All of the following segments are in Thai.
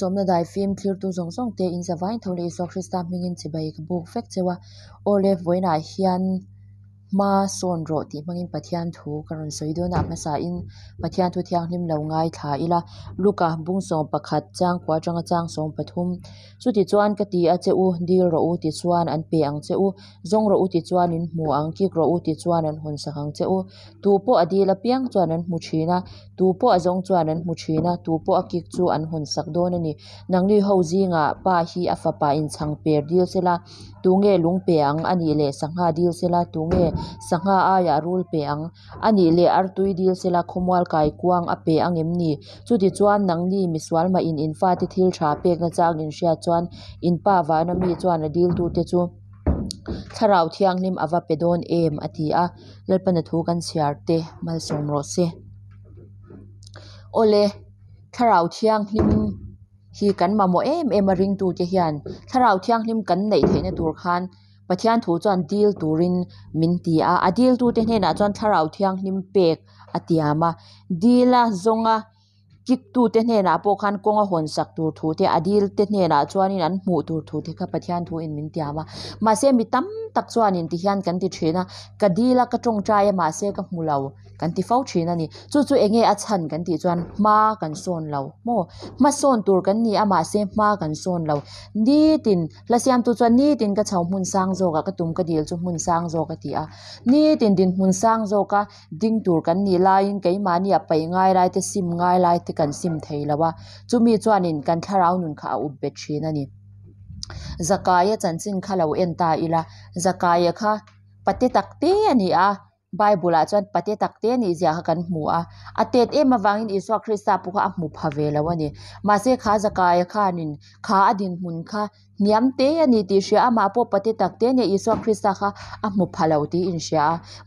สมนาได้ฟิล์มคลิปตัวสองสองเตียงสวายทเลีสกฤษตามิงินที่ใบกบุกเฟกเซว่าโอเลฟไว้ไหนเฮียนมาส่วนรถที่มันเป็นปะเทียนทุกรนสอยดูนะมาสายนปะเทียนทุเทียงนิมเลวง่ายถาอีละลูกกะบุ้งสองประคัดจ้างกว่าจังจ้างสองปฐุมสุดที่จวนกติอาเจอูดีรอูี่จวนอันเปียงเจอูจงรอูี่จวนนินหมูอังกิกรอูี่จวนนันหุ่นสังเจอูตูปออดีละเปียงจวนนันมุชีนะตูปอจงจวนนันมุชีนะตูปอกิจจนอันหุ่นสักโดนนี่นังลีเฮาจีงะป้าฮีอัฟป้าอินชังเปียดีลเซลา tunge lung peang ani le sangha dil sela tunge sangha aya rul peang ani le ar tui dil sela khomwal kai kuang a pe angem ni chuti chuan nang ni miswal ma in infa ti na chang in sia chuan in pa na mi chuan dil tu te chu nim awa pedon em ati a lalpana thu mal som se ole tharau nim ฮีกันมาโมเอมเอมาริงตูเจียนถ้าเราเที่ยงนิมกันในเทนตัวขันปัจจัยทูจอนดีลตูรินมินตีอาอดีลตูเจเนนะจวนถ้าเราเที่ยงนิมเปกอัติยมาดีละจงอากิบตูเจเนนะปกันกงอาหอนสักตูทูเทอดีลเจเนนะจวนนี้นั้นหมู่ตูทูเจกับปัจจัยทูอินมินตีอามามาเสียมิตั้มตักจวนินที่ยันกันที่เชนะก็ดีละก็จงใจมาเสกมูลาวกันที่เฝ้าเชนะนี่จู่จูเองเอะฉันกันที่จวนมากันส่วนเราโมมาส่วนตัวกันนี่อามาเสมากันส่วนเรานี่ตินและเสียงตัวจวนนี่ตินก็เช่าหุ่นสร้างโจกก็ตุ้มก็เดียวจู่หุ่นสร้างโจกะที่อ่ะนี่ตินดินหุ่นสร้างโจกะดิ้งตัวกันนี่ลายงไก่มาเนี่ยไปไงไรที่ซิมไงไรที่กันซิมเทยลว่าจู่มีจวนี้กันทาาวนุนข้าอุบเบชีนะนี่ zakaya chanchin khalau en ta ila zakaya kha pate takte ani a bible a chuan pate takte ni zia ha kan hmu a atet em awangin isua khrista pu kha a hmu phave lo ani ma se kha zakaya kha nin kha adin hun kha นียมเตยนิติเชียมาพบปฏิทักษ์เตยเนอิสวคริสต์ค่ะอับมุพาลาวตีอินเชีย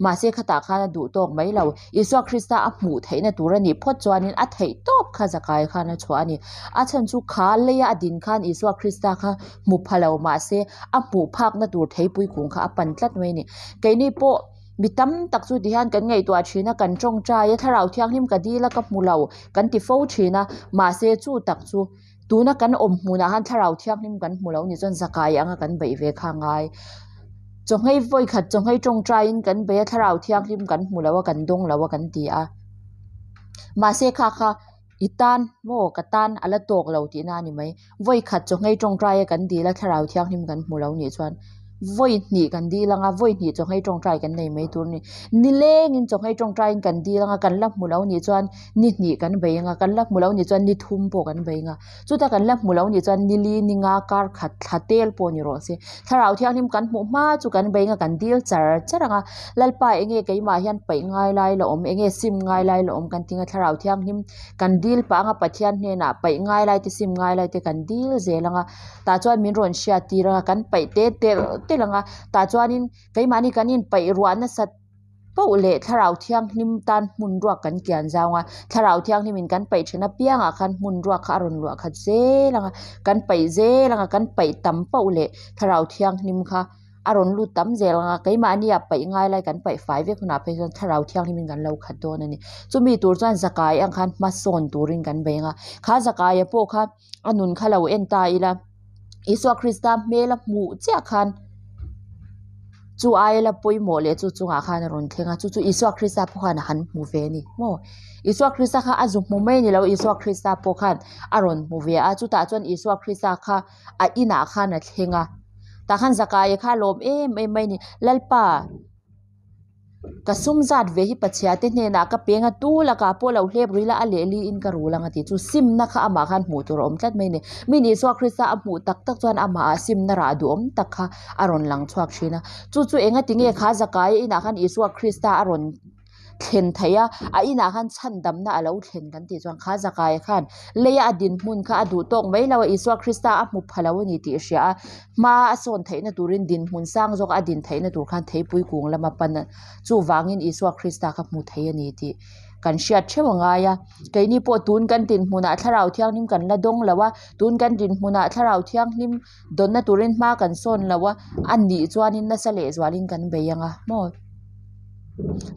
มาเสขตาค่ะนดูตกไม่เลวอิสวคริสตาอับมุไทยนตุรนิพจวานินอัตไทยตบข้าจักรายค่ะนชวนิอัชันชุขาเลียอดินข่ะอิสวคริสตาค่ะมุพาลาวมาเสอับมุภาคนดูไทยปุยกุงค่ะอับปันตัดไม่นี่กันนี่ปุ๊บมีตัมตักสุดที่ฮันกันไงตัวชีนะกันจงใจถ้าเราเที่ยงนิ่มกันดีแล้วก็มูเรากันติโฟชีนะมาเสจู่ตักสู่ตัวนักกันอมหูนะฮันทาราเทียบนิ่มกันหูเราวนี่จนสกายยังกันใบเวค้างไงจงให้ไว้ขัดจงให้จงใจกันใบทาราเทียบนิ่มกันหูแล้วว่ากันดงเราว่ากันเตียมาเสค่ะค่ะอีตันว่ากตันอะไรตัวเราทีนานี่ไหมไว้ขัดจงให้จงใจกันดีแล้วเทาราเทียบนิ่มกันหูเราวนี่จน voi ni kan di langa voi ni chong hai tong trai kan nei mai tur ni ni leng in chong hai tong trai kan di langa kan lak mulau ni chuan ni ni kan bei nga kan lak mulau ni chuan ni thum po kan bei nga chu ta kan lak mulau ni chuan ni li ni nga kar khat thatel po ni ro se tharau thiang him kan mu ma chu kan bei nga kan dil char charanga lalpa enge keima hian pai ngai lai lo om enge sim ngai lai lo om kan tinga tharau thiang him kan dil pa nga pathian hne na pai ngai lai ti sim ngai lai te kan dil zelanga ta chuan min ron sia tiranga kan pai te te ตลังตาจวนินไกมานีกันินไปรวนสัตปูเลทาราวเทียงนิมตันมุนรวกกันเกี่ยนเจ้าง่ะทาราวเทียงนิมินกันไปชนะเปียงอ่ะคันมุนรวกขารุนรวกขัดเจ้ลังะกันไปเจ้ลังะกันไปตำปูเลทาราวเทียงนิมค่ะอารมณ์ร่้ตั้มเจ้ลังก์ไก่มาเนี่ยไปไง่ายไรกันไปไฟเวกนาเพื่อนถ้าเราเที่ยงนิมินกันเราขัดตันนี่จะมีตัวจวนสกายอังคันมาส่งตัวริงกันไปง่ะข้าสกายพวกข้าอนุนข้าเราเอ็นตายละอิสวาคริสต์เมลหมูเจ้าคัน chu ai la poi mo le chu chunga khan ron thenga chu chu iswa khrista po khan han mu ve ni mo iswa khrista kha azu mo mai ni lo iswa khrista po khan aron mu ve a chu ta chon iswa khrista kha a ina khan a thenga ta khan zakai kha lom em em mai ni lalpa kasumzat vehi pachiate hnena ka penga tu laka polo hlep rila ale li in ka rulanga ti chu sim na kha ama khan hmu tur om tlat mai ne mini so khrisa a hmu tak tak chuan ama a sim na ra du om tak kha aron lang chuak thina chu chu enga tinge kha zakai ina khan isua khrista aron เห็นไทยอ่อีนาขันชันดำน่ะเราเห็นกันตีจวงข้าจะกายขันเลยอดินมุนข้าดูตรงไม่เราอิสวาคริสต์อามุพลาวนี่ตีเสียมาส่วนไทยน่ะดูรินดินมุนสร้างจกอดินไทยน่ะดูขันไทยปุยกุงละมาปันจู่วางินอิสวาคริสต์ขับมุไทยนี่ตีกันเชียดเชื่อง่ายะไกนี่ปวดตุนกันตินมุนาถ้าเราเที่ยงนิ่มกันละดงแล้วว่าตุนกันตินมุนาถ้าเราเที่ยงนิ่มดนน่ะตูรินมากัน่วนแล้วว่าอันนี้จวนนินน่ะเสลจวนินกันไปยังอ่ะมด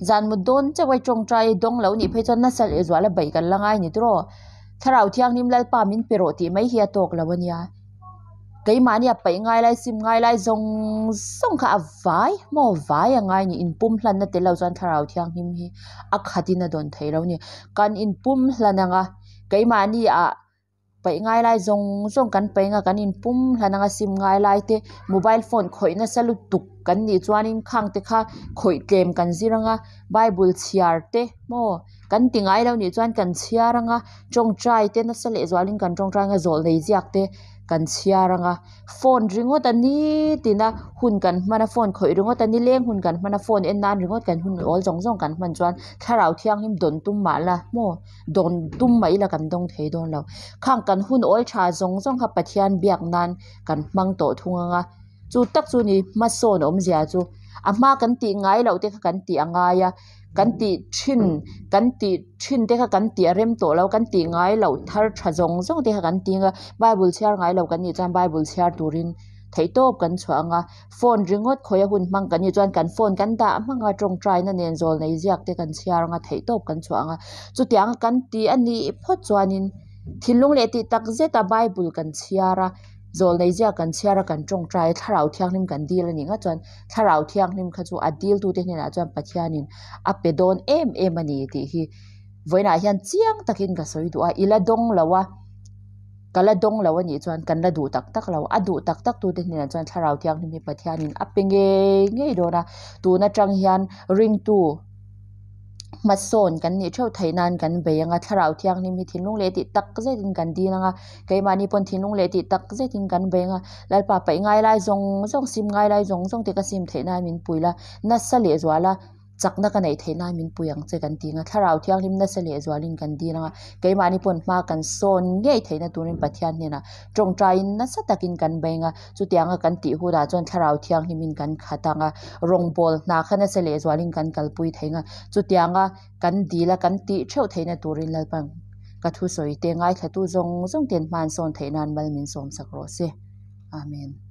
จานมุดดดนจะไว้จงใจดงเหล่านี้เพื่อจนนั่นสั่นเวและใบกันละง่ายนี่ตัวท้าเที่ยงนิมแล้วปามินเปรตีไม่เฮียตกแล้ววันนี้กี่มานเนี่ยไปง่ายไรซิมง่ายไรทรงทรงข้าวไว้หม้อไว้ยังไงนี่อินปุ่มหลันนั่นเดี๋ยวจานถ้าาเที่ยงนิมฮฮอขัดดินนั่นโดนเทเรวเนี่ยการอินปุ่มหลันนั่งกี่มานนี่อ่ะ pai ngai lai zong zong kan pai nga kan in pum hlananga sim ngai lại te mobile phone nó sẽ lục tục tuk kan ni chuanin khang thì te kha khoi tlem kan ziranga bible chiar te mo kan tingai lo ni trai thì nó sẽ te na sale zwalin kan trai nga zawl nei ziak thế กันเชียร์งะฟอนริงโอตันนี้ตีนะหุ่นกันมันฟอนคอยริงโอตันนี้เลี้ยงหุ่นกันมันฟอนเอ็นนันริงโอกันหุ่นออลจงจงกันมันจวนแค่เราเที่ยงหิมดนตุ้มมาละโมโดนตุ้มไม่ละกันต้องเทโดนเราข้างกันหุ่นออลชาจงจงขับปะเทียนเบียกนานกันมังโตทุ่ง่ะจู่ตักจู่นี้มาโซนอมเสียจู่อามากันตีไงเราเด็กกันตีอ่างไงอะ kan ti thin kan ti thin te kha kan ti arem to lo kan ti ngai lo thar tha jong jong te kha kan ti nga bible share ngai lo kan ni chan bible share turin thấy tốt cần chua nga phone ring hot khoi hun mang kan ni chuan kan phone kan da mang nga trong trai na nen zol nei ziak te kan share nga thấy tốt cần chua nga chu tiang kan ti ani phot chuanin thilung le ti tak zeta bible kan share โจเลียกันเชียร์กันจงใจถ้าเราเที่ยงนิมกันดีแล้วนี่ก็จนถ้าเราเที่ยงนิมขจูอดีลตัวเดนี่นะจนปัจจัยนินอเปเดนเอ็มเอ็มันนี่ที่ไว้นายันเจียงตะกินก็สวยดูว่อีละดงแล้ววะกันละดงแล้ววะนี่จนกันละดูตักตักแล้วอ่ะดูตักตักตัวเดนี่นะจนถ้าเราเที่ยงนิมปัจจัยนินอัปเป็เงยเงี้ยโดนะตัวน่ะจังยันริงตัวมาสอนกันเนี่ยเช่าไทยนานกันไปยังอ่ะทราวที่ยังนี่มีทิ้งลงเลติตักเจตินกันดีนะงะไกมานี่ปนทิ้งลงเลติตักเจตินกันไปงะแล้วป่าไปไง่ายไรจงจงซิมไง่ายไรจงจงเทก็ซิมไทยนานมินปุ๋ยละนัสเสลียจวาละจากนักไหนเทน่ามินปุยังเจกันดีงะถ้าเราเที่ยงริมนัสเลียจวาลินกันดีนะเกยมานิปนมากันโซนง่ายเทน่ตัวนิปเทียนเี่นะจงใจนันสตะกินกันเบงะจุดียังกันตีหูดาจนถ้าเราเที่ยงริมินกันขัดังะรงบอลนาขันนัสเลียจวาลินกันกับปุยเทงะจุดียังกันดีละกันตีเชี่ยวเทน่ตัวนิปแล้วปังก็ทุ่สวยเตียงไอ้ถ้่ตัวจงจงเตียนมันโซนเทนานบัลมินสมสักโรสิอเมน